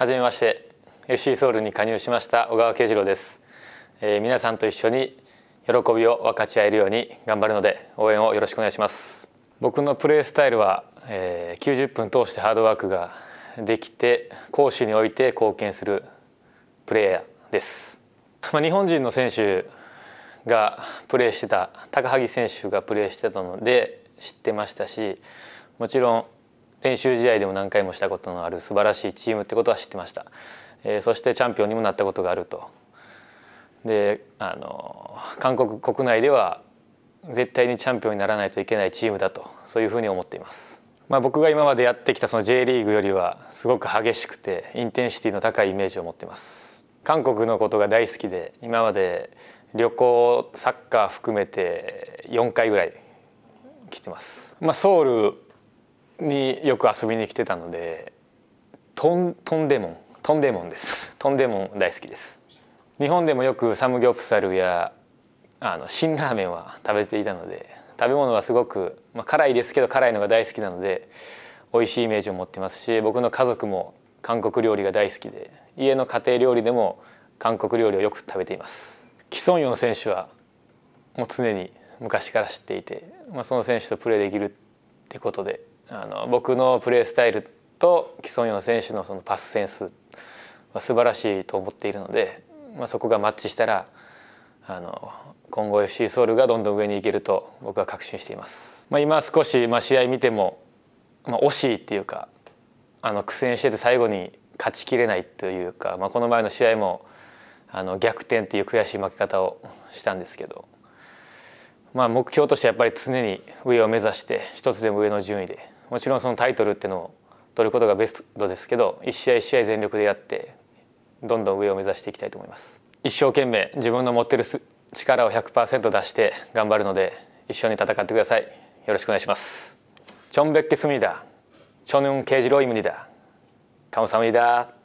はじめまして FC ソウルに加入しました小川慶次郎です、えー、皆さんと一緒に喜びを分かち合えるように頑張るので応援をよろしくお願いします僕のプレースタイルは、えー、90分通してハードワークができて攻守において貢献するプレイヤーです、まあ、日本人の選手がプレーしてた高萩選手がプレーしてたので知ってましたしもちろん練習試合でも何回もしたことのある素晴らしいチームってことは知ってました、えー、そしてチャンピオンにもなったことがあるとであの韓国国内では絶対にチャンピオンにならないといけないチームだとそういうふうに思っています、まあ、僕が今までやってきたその J リーグよりはすごく激しくてインテンシティの高いイメージを持っています韓国のことが大好きで今まで旅行サッカー含めて4回ぐらい来てます、まあ、ソウルによく遊びに来てたのでトントンデモントンデモンですトンデモン大好きです日本でもよくサムギョプサルやあの辛ラーメンは食べていたので食べ物はすごく、まあ、辛いですけど辛いのが大好きなので美味しいイメージを持ってますし僕の家族も韓国料理が大好きで家の家庭料理でも韓国料理をよく食べていますキソンヨン選手はもう常に昔から知っていて、まあ、その選手とプレーできるってことであの僕のプレースタイルと既存の選手のそのパスセンスは素晴らしいと思っているので、まあ、そこがマッチしたらあの今後 FC ソウルがどんどん上に行けると僕は確信しています。まあ、今少し、まあ、試合見ても、まあ、惜しいっていうかあの苦戦してて最後に勝ちきれないというか、まあ、この前の試合もあの逆転っていう悔しい負け方をしたんですけど、まあ、目標としてやっぱり常に上を目指して一つでも上の順位でもちろんそのタイトルっていうのを取ることがベストですけど一試合一試合全力でやってどんどん上を目指していきたいと思います一生懸命自分の持ってる力を100%出して頑張るので一緒に戦ってくださいよろしくお願いしますチョンベッケスミダチョヌンケジロイムニダカムサムニダ